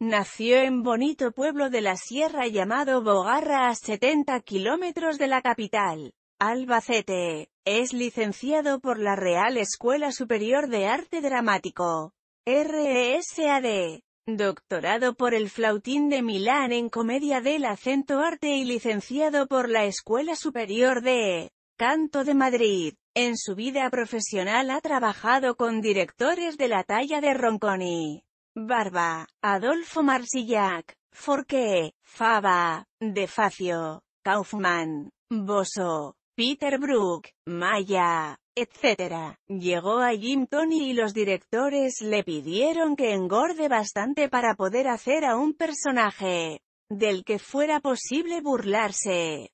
Nació en bonito pueblo de la sierra llamado Bogarra a 70 kilómetros de la capital, Albacete. Es licenciado por la Real Escuela Superior de Arte Dramático, RESAD. Doctorado por el Flautín de Milán en Comedia del Acento Arte y licenciado por la Escuela Superior de Canto de Madrid. En su vida profesional ha trabajado con directores de la talla de Ronconi. Barba, Adolfo Marsillac, Forqué, Fava, De Facio, Kaufman, Bosso, Peter Brook, Maya, etc. Llegó a Jim Tony y los directores le pidieron que engorde bastante para poder hacer a un personaje del que fuera posible burlarse.